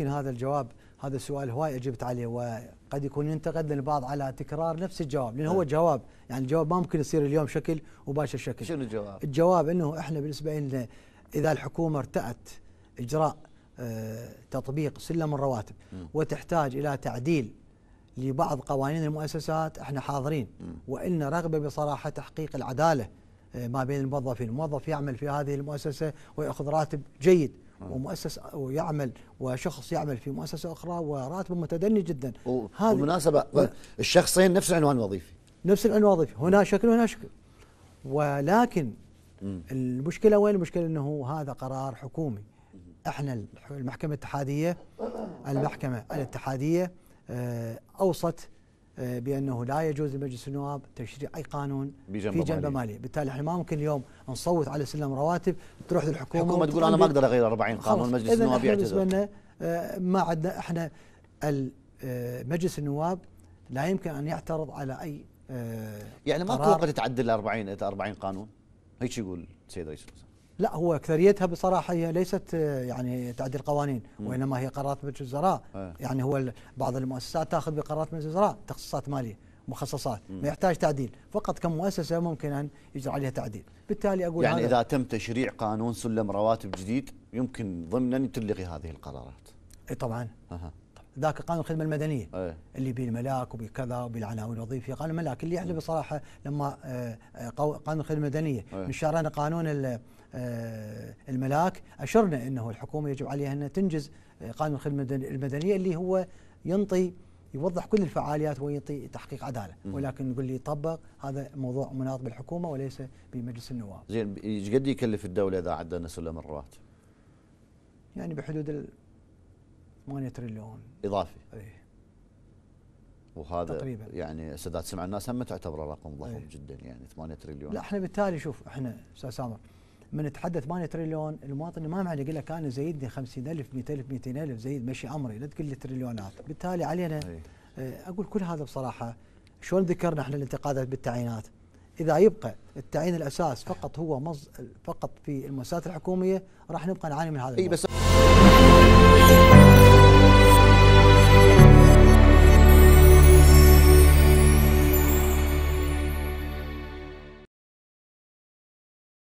يمكن هذا الجواب هذا السؤال هواي اجبت عليه وقد يكون ينتقد البعض على تكرار نفس الجواب لان هو نعم. جواب يعني الجواب ما ممكن يصير اليوم شكل وباشر شكل شنو الجواب؟ الجواب انه احنا بالنسبه لنا اذا الحكومه ارتأت اجراء آه، تطبيق سلم الرواتب وتحتاج الى تعديل لبعض قوانين المؤسسات احنا حاضرين وان رغبه بصراحه تحقيق العداله آه، ما بين الموظفين، الموظف يعمل في هذه المؤسسه وياخذ راتب جيد آه. ومؤسس ويعمل وشخص يعمل في مؤسسه اخرى وراتبه متدني جدا هذه بالمناسبه الشخصين نفس العنوان الوظيفي نفس العنوان الوظيفي هنا شكل وهنا شكل ولكن مم. المشكله وين المشكله انه هذا قرار حكومي احنا المحكمه الاتحاديه المحكمه الاتحاديه آه، اوصت آه، بانه لا يجوز لمجلس النواب تشريع اي قانون بجنب في جنبه ماليه، بالتالي احنا ما ممكن اليوم نصوت على سلم رواتب تروح للحكومه الحكومه تقول انا ما اقدر اغير 40 قانون مجلس النواب يعتذر بالنسبه لنا آه، ما عندنا احنا آه، مجلس النواب لا يمكن ان يعترض على اي يعني ما تتوقع تتعدل 40 40 قانون هيك يقول السيد رئيس الوزراء لا هو اكثريتها بصراحه هي ليست آه، يعني تعديل قوانين وانما هي قرارات مجلس الوزراء آه. يعني هو بعض المؤسسات تاخذ بقرارات مجلس الوزراء تخصصات ماليه مخصصات ما يحتاج تعديل فقط كم مؤسسه ممكن ان يجرى عليها تعديل بالتالي اقول يعني اذا تم تشريع قانون سلم رواتب جديد يمكن ضمنا تلغي هذه القرارات اي طبعا أه. ذاك قانون الخدمه المدنيه أيه. اللي بالملاك وبكذا وبالعناوين الوظيفيه قانون الملاك اللي احنا بصراحه لما آه، آه، قانون الخدمه المدنيه أيه. من شرعنا قانون آه، الملاك اشرنا انه الحكومه يجب عليها ان تنجز قانون الخدمه المدنيه اللي هو ينطي يوضح كل الفعاليات ويعطي تحقيق عداله ولكن نقول لي يطبق هذا موضوع مناط بالحكومه وليس بمجلس النواب. زين ايش قد يكلف الدوله اذا عدلنا سلم الرواتب؟ يعني بحدود ال 8 تريليون اضافي اي وهذا تقريبا يعني سداد سمع الناس هم تعتبره رقم ضخم أيه. جدا يعني 8 تريليون لا احنا بالتالي شوف احنا استاذ سامر من نتحدث 8 تريليون المواطن ما معنى يقول لك انا زيدني 50000 200000 200000 زيد مشي امري لا تقول لي تريليونات بالتالي علينا أيه. آه، اقول كل هذا بصراحه شلون ذكرنا احنا الانتقادات بالتعيينات اذا يبقى التعيين الاساس فقط هو مز فقط في المؤسسات الحكوميه راح نبقى نعاني من هذا اي بس